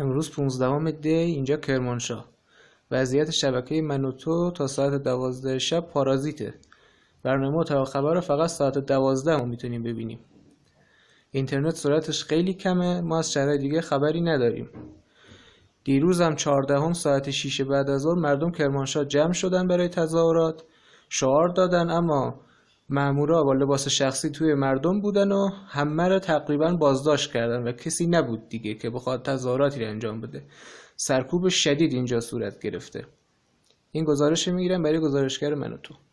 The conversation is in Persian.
امروز 15 دی اینجا کرمانشاه وضعیت شبکه منوتو تا ساعت دوازده شب پارازیته برنامه تا خبر رو فقط ساعت دوازده ما میتونیم ببینیم اینترنت سرعتش خیلی کمه ما از شهرهای دیگه خبری نداریم دیروز هم هم ساعت 6 بعد از ظهر مردم کرمانشاه جمع شدن برای تظاهرات شعار دادن اما مامورا با لباس شخصی توی مردم بودن و همه را تقریبا بازداشت کردن و کسی نبود دیگه که بخواد تظاهراتی انجام بده سرکوب شدید اینجا صورت گرفته این گزارش میگیرم برای گزارشگر من و تو